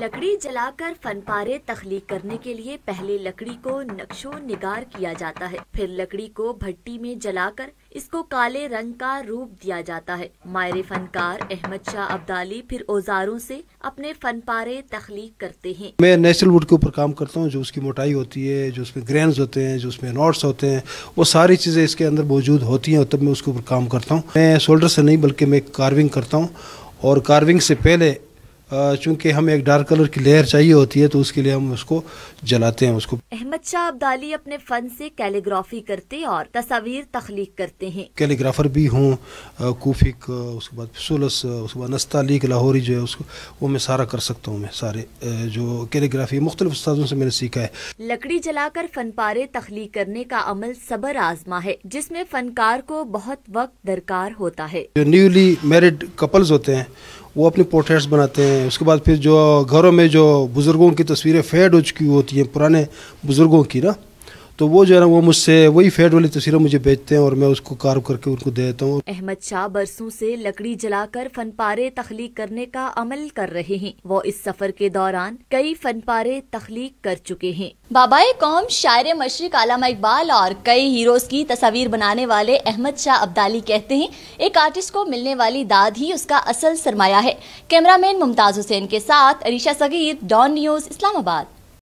लकड़ी जलाकर फनपारे तख्लीक करने के लिए पहले लकड़ी को नक्शो निगार किया जाता है फिर लकड़ी को भट्टी में जलाकर इसको काले रंग का रूप दिया जाता है मायरे फनकार अहमद शाह अब्दाली फिर औजारों से अपने फनपारे तख्लीक करते हैं मैं नेचुरल वुड के ऊपर काम करता हूँ जो उसकी मोटाई होती है जो उसमें ग्रेन होते हैं जो उसमें नोट्स होते हैं वो सारी चीज़ें इसके अंदर मौजूद होती है तब मैं उसके ऊपर काम करता हूँ मैं शोल्डर से नहीं बल्कि मैं कार्विंग करता हूँ और कार्विंग से पहले चूंकि हमें एक डार्क कलर की लेयर चाहिए होती है तो उसके लिए हम उसको जलाते हैं उसको अहमद शाह अब्दाली अपने फ़न से कैलीग्राफी करते और तस्वीर तख्लीक करते हैं कैलीग्राफर भी हूँ कूफिक उसके बाद सुलस उसके बाद नस्तालीक लाहौरी जो है उसको वो मैं सारा कर सकता हूँ मैं सारे जो कैलीग्राफी मुख्तलिफ उस्तादों से मैंने सीखा है लकड़ी जलाकर फन पारे तख्लीक करने का अमल सबर आजमा है जिसमे फनकार को बहुत वक्त दरकार होता है जो न्यूली मेरिड कपल्स होते हैं वो अपने पोर्ट्रेट्स बनाते हैं उसके बाद फिर जो घरों में जो बुज़ुर्गों की तस्वीरें फेड हो चुकी होती हैं पुराने बुज़ुर्गों की ना तो वो जो है ना वो मुझसे वही फेड वाली तस्वीरें मुझे बेचते हैं और मैं उसको कार्व करके उनको दे देता हूँ अहमद शाह बरसों से लकड़ी जलाकर पारे तख्लीक करने का अमल कर रहे हैं वो इस सफर के दौरान कई फन पारे तख्लीक कर चुके हैं बाबाए कौम शायर मशरक आलामा इकबाल और कई हीरोज की तस्वीर बनाने वाले अहमद शाह अब्दाली कहते हैं एक आर्टिस्ट को मिलने वाली दाद ही उसका असल सरमाया है कैमरामैन मुमताज हुसैन के साथ अरीशा सगीर डॉन न्यूज इस्लामाबाद